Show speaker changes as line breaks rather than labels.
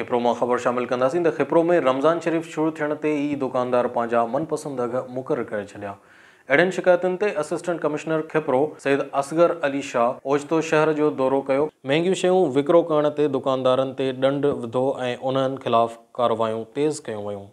खिपरो मां ख़बर शामिल कंदासीं त खिपरो में रमज़ान शरीफ़ शुरू थियण ते ई दुकानदार पंहिंजा मनपसंदि अघ मुक़ररु करे छॾिया अहिड़ियुनि शिकायतुनि ते असिस्टेंट कमिश्नर खिपरो सैद असगर अली शाह ओचितो शहर जो दौरो कयो महांगियूं शयूं विकिणो करण ते दुकानदारनि ते ॾंढु विधो ऐं उन्हनि ख़िलाफ़ु कारवायूं तेज़ कयूं वयूं